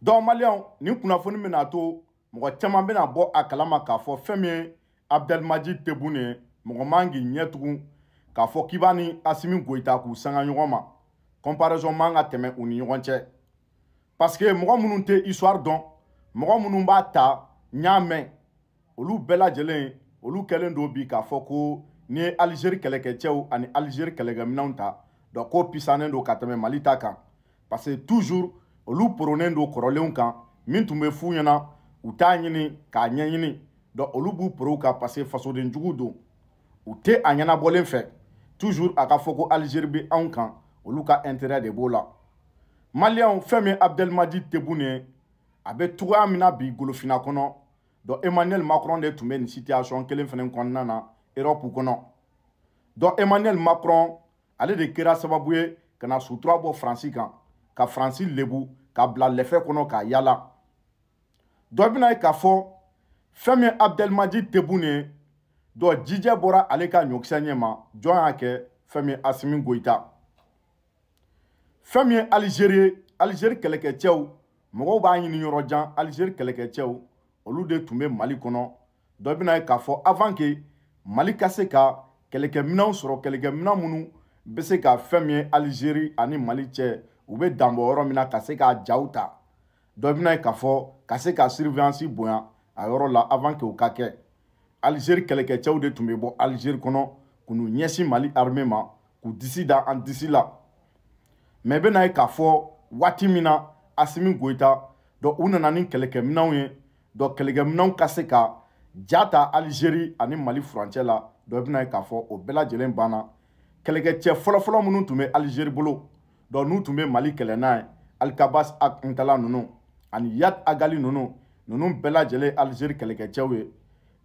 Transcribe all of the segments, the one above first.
donc maliyɛnw nin kunnafoni bɛna to mɔgɔ caman bɛna bɔ a kalama k'a fɔ fɛn min ye abudalimaji tebune mɔgɔ man k'i ɲɛ tugun k'a fɔ k'i b'a ni asimi goyita k'u sanga ɲɔgɔn ma comparaison man ka tɛmɛ u ni ɲɔgɔn cɛ parce que mɔgɔ minnu tɛ histoire dɔn mɔgɔ minnu b'a ta ɲa mɛn olu bɛɛ lajɛlen olu kɛlen don bi k'a fɔ ko ni ye alizeri kɛlɛkɛcɛw ani alizeri kɛlɛkɛminɛw ta donc ko pisanen don ka tɛmɛ mali ta kan parce que toujours olu poronen don kɔrɔlenw kan min tun bɛ f'u ɲɛna u t'a ɲini k'a ɲɛɲini dɔn olu b'u porow kan parce que fasodenjugu don u tɛ a ɲɛnabɔlen fɛ toujours a ka fɔ ko alizeri bɛ anw kan olu ka intérêt de b'o la maliyɛnw fɛn min ye abudɛlimadi tebun ye a bɛ togoya min na bi golofinna kɔnɔ dɔn emmanuel macron de tun bɛ nin situation kelen fana kɔnɔna na erɔpu kɔnɔ dɔn emmanuel macron ale de kɛra sababu ye ka na sutura bɔ faransi kan ka faransi lebu ka bila lɛfɛ kɔnɔ k'a yala dɔ bɛna ye k'a fɔ fɛn min ye abudɛlimaji tebun ye dɔ jijɛ bɔra ale ka ɲɔkisɛ ɲɛ ma jɔn y'a kɛ fɛn min ye asimi goyita fɛn min ye alizeri ye alizeri kɛlɛkɛcɛw mɔgɔw b'a ɲini yɔrɔjan alizeri kɛlɛkɛcɛw olu de tun bɛ mali kɔnɔ dɔ bɛna ye k'a fɔ avant que mali ka se ka kɛlɛkɛminɛnw sɔrɔ kɛlɛkɛminɛn minnu bɛ se ka fɛn min ye alizeri ani mali cɛ u bɛ dan bɔ yɔrɔ min na ka se k'a jaw ta dɔ bɛna ye k'a fɔ ka se ka surveillance bonya a yɔrɔ la avant que o ka kɛ alizeri kɛlɛkɛcɛw de tun bɛ bɔ alizeri kɔnɔ k'u ɲɛsin mali armée ma k'u disi da an disi la mɛ bɛna ye k'a fɔ waati min na asimi goyita dɔ u nana ni kɛlɛkɛminɛw ye dɔ kɛlɛkɛminɛw ka se ka ja ta alizeri ani mali furancɛ la dɔ bɛna ye k'a fɔ o bɛɛ lajɛlen banna kɛlɛkɛcɛ fɔlɔfɔlɔ minnu tun bɛ alizeri bolo dɔn n'u tun bɛ mali kɛlɛ n'a ye alikabas akuntala ninnu ani yat agali ninnu ninnu bɛɛ lajɛlen alizeri kɛlɛkɛcɛw ye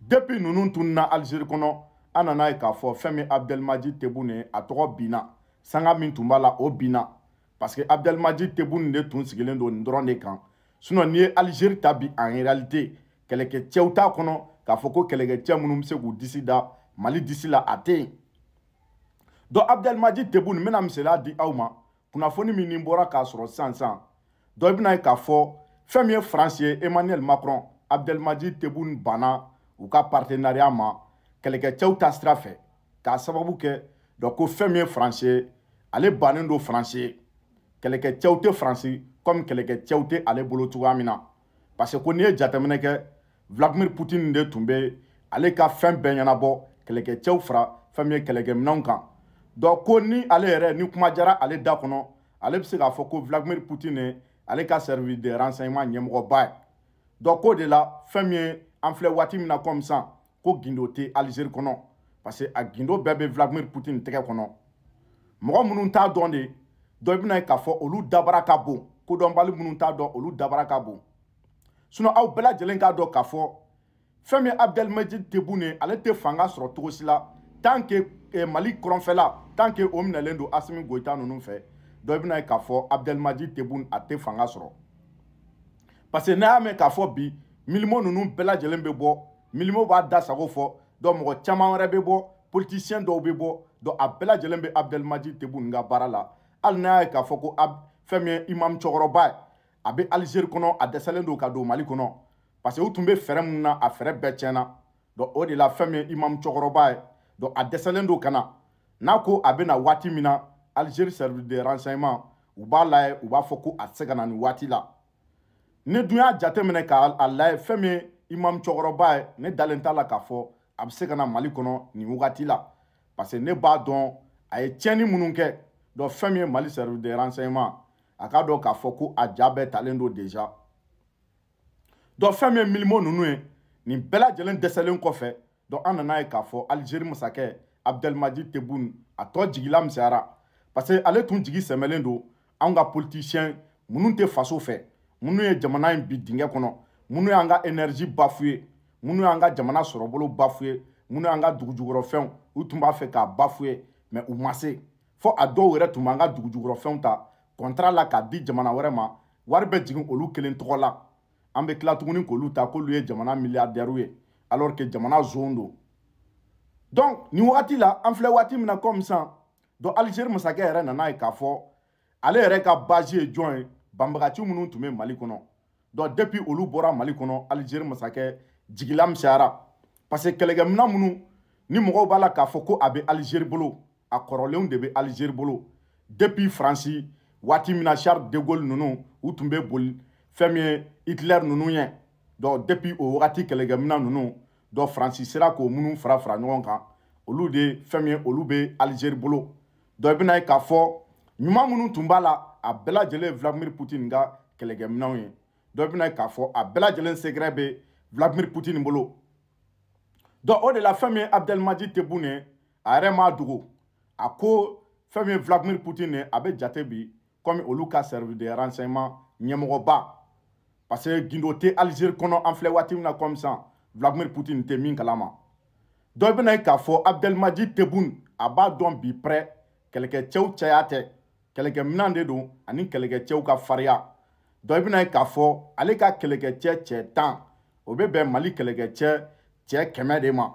depi ninnu tun na alizeri kɔnɔ an nana ye k'a fɔ fɛn min abudɛlimaji tebu nin ye a tɔgɔ binna sanga min tun b'a la o binna parce que abudɛlimaji tebu nin de tun sigilen don nin dɔrɔn de kan sinon n'i ye alizeri ta bi en réalité kɛlɛkɛcɛw t'a kɔnɔ k'a fɔ ko kɛlɛkɛcɛ minnu bɛ se k'u disi da mali disi la a tɛ yen donc abudɛlimaji tebu nin n bɛna misaliya di aw ma kunnafoni min ni n bɔra k'a sɔrɔ sisan sisan dɔ i bɛna ye k'a fɔ fɛn min ye faransi ye emmanuel macron abdɛlmadi tebun banna u ka partenariat ma kɛlɛkɛcɛw ta sira fɛ k'a sababu kɛ dɔ ko fɛn min ye faransi ye ale bannen don faransi ye kɛlɛkɛcɛw tɛ faransi comme kɛlɛkɛcɛw tɛ ale bolo cogoya min na parce que ko n'i ye jateminɛ kɛ vladimir poutine de tun bɛ ale ka fɛn bɛɛ ɲɛnabɔ kɛlɛkɛcɛw fara fɛn min ye kɛlɛkɛminɛnw kan Do ko ni ale ere, ni kouma djara ale da konon, alep se la fokou Vladimir Poutine ale ka servis de ransayman nye mwo bay. Do ko de la, femye anfle watimina komisan, ko Gindo te alizeri konon, pase a Gindo non. bebe Vladimir Poutine te ke konon. Mwo mounon ta don de, do ebina e kafon ou lout dabara kabou, kou don bali mounon ta don ou lout dabara kabou. Sou nou a ou bela jelen ga do kafon, femye Abdelmedjid te bounen ale te fanga srotou si la, tanke eh, mali kronfe la. tant que o minɛlen don asimi goyita ninnu fɛ dɔ bɛna ye k'a fɔ abudulmaji tebun a tɛ fanga sɔrɔ parce que n'a y'a mɛn k'a fɔ bi milimo ninnu bɛɛ lajɛlen bɛ bɔ milimo b'a da sago fɔ dɔn mɔgɔ caman wɛrɛ bɛ bɔ politisiyɛn dɔw bɛ bɔ dɔn a bɛɛ lajɛlen bɛ abudulmaji tebun ka baara la hali n'a y'a ye k'a fɔ ko fɛn min ye imam cɛkɔrɔba ye a bɛ alizeri kɔnɔ a dɛsɛlen don ka don mali kɔnɔ parce que u tun bɛ fɛɛrɛ mun na a fɛɛrɛ bɛɛ tiɲɛna dɔn o de la fɛn min ye imam cɛkɔrɔba ye dɔn a dɛsɛlen don ka na n'a ko a bɛna waati min na algérie service de renseignement u b'a layɛ u b'a fɔ ko a tɛ se ka na nin waati la ne dun y'a jateminɛ k'a layɛ fɛn min ye imam cɛkɔrɔba ye ne dalen t'a la k'a fɔ a bɛ se ka na mali kɔnɔ nin wagati la parce que ne b'a dɔn a ye tiɲɛni minnu kɛ dɔn fɛn min ye mali service de renseignement a k'a dɔn k'a fɔ ko a ja bɛɛ talen don déjà dɔn fɛn min ye milimo ninnu ye nin bɛɛ lajɛlen dɛsɛlen kɔfɛ dɔn an nan'a ye k'a fɔ algérie masakɛ abdalmaji tebun a tɔ jigila misɛyara parce que ale tun jigi sɛmɛlen don anw ka politisiyɛn minnu tɛ faso fɛ minnu ye jamana in bi dingɛ kɔnɔ minnu y'an ka energie bafuye minnu y'an ka jamana sɔrɔbolo bafuye minnu y'an ka dugujugukɔrɔfɛnw u tun b'a fɛ k'a bafuye mɛ u ma se fɔ a dɔw yɛrɛ tun b'an ka dugujugukɔrɔfɛnw ta kɔntara la k'a di jamana wɛrɛ ma wari bɛ jigin olu kelen tɔgɔ la an bɛ tila tuguni k'olu ta k'olu ye jamana miliyardɛriw ye alors que jamana zon don donc nin wagati la an filɛ waati min na comme sisan donc alizeri masakɛ yɛrɛ nana ye k'a fɔ ale yɛrɛ ka base ye jɔn ye banbagaci minnu tun bɛ mali kɔnɔ donc depuis olu bɔra mali kɔnɔ alizeri masakɛ jigila misɛnyara parce que kɛlɛkɛminɛn minnu ni mɔgɔw b'a la k'a fɔ ko a bɛ alizeri bolo a kɔrɔlenw de bɛ alizeri bolo depuis faransi waati min na charles de gaulle ninnu u tun bɛ boli fɛn min ye hitler ninnu ye donc depuis o wagati kɛlɛkɛminɛn ninnu dɔn faransi sera k'o minnu fara fara ɲɔgɔn kan olu de ye fɛn min ye olu bɛ alizeri bolo dɔn i bɛna ye k'a fɔ ɲuman minnu tun b'a la a bɛɛ lajɛlen ye vladimir putin ka kɛlɛkɛminɛw ye dɔn i bɛna ye k'a fɔ a bɛɛ lajɛlen sekɛrɛ bɛ vladimir putin bolo dɔn o de la fɛn min ye abudalimaji tebune a yɛrɛ m'a dogo a ko fɛn min ye vladimir putin a bɛ jate bi kɔmi olu ka service de renseignement ɲɛmɔgɔba parce que gindo tɛ alizeri kɔnɔ an filɛ waati min na kɔmi sisan vladimir putin tɛ min kalama dɔ bɛna ye k'a fɔ abdelimaji tebun a b'a dɔn bi pɛrɛ kɛlɛkɛcɛw caya tɛ kɛlɛkɛminɛn de don ani kɛlɛkɛcɛw ka fariya dɔ bɛna ye k'a fɔ ale ka kɛlɛkɛcɛ cɛ tan o bɛ bɛn mali kɛlɛkɛcɛ cɛ kɛmɛ de ma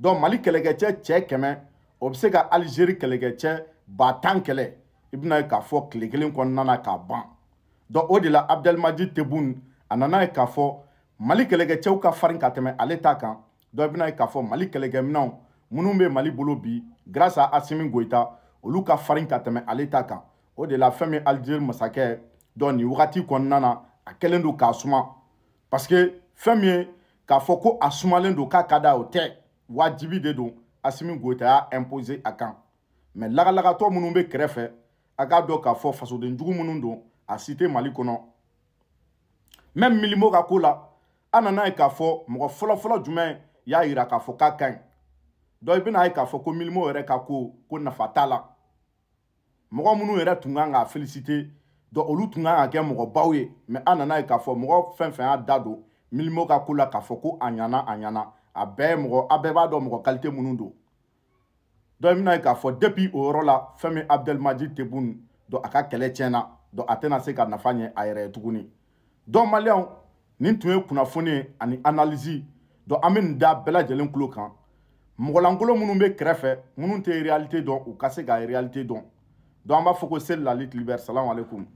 donc mali kɛlɛkɛcɛ cɛ kɛmɛ o bɛ se ka alizeri kɛlɛkɛcɛ ba tan kɛlɛ i bɛna ye k'a fɔ tile kelen kɔnɔna na k'a ban donc o de la abudɛlimaji tebun a nana ye k'a fɔ mali kɛlɛkɛcɛw ka farin ka tɛmɛ ale ta kan dɔ bɛna ye k'a fɔ mali kɛlɛkɛminɛw minnu bɛ mali bolo bi grâce à asimi goyita olu ka farin ka tɛmɛ ale ta kan o de la fɛn min aljeri masakɛ dɔ nin wagati kɔnɔna na a kɛlen don k'a suma parce que fɛn min ye k'a fɔ ko a sumalen don k'a ka d'a ye o tɛ waajibi de don asimi goyita y'a imposer a kan mɛ lagalagatɔ minnu bɛ kɛrɛfɛ a k'a dɔn k'a fɔ fasodenjugu minnu don a si tɛ mali kɔnɔ même milimo ka ko la an nana ye k'a fɔ mɔgɔ fɔlɔfɔlɔ jumɛn y'a yira k'a fɔ k'a ka ɲi dɔ i bɛna ye k'a fɔ ko milimo yɛrɛ ka ko ko nafa t'a la mɔgɔ minnu yɛrɛ tun kan ka felisite dɔ olu tun kan ka kɛ mɔgɔbaw ye mɛ an nana ye k'a fɔ mɔgɔ fɛn fɛn y'a da don milimo ka ko la k'a fɔ ko a ɲana a ɲana a bɛɛ ye mɔgɔ a bɛɛ b'a dɔn mɔgɔ kalite minnu don dɔ bɛna ye k'a fɔ depi o yɔrɔ la fɛn min abudɛlimaji tebun dɔ a ka kɛlɛ tiɲɛna dɔ a tɛna se ka nafa ɲɛ a yɛrɛ ye tuguni dɔn maliyɛnw Nint mwen kou na founen ane analizi do amen nda bela jelen kou lo kan. Mwola ngolo moun mbe krefe, moun mte e realite don ou kase ga e realite don. Do anba foko sel la lit liber. Salam alekum.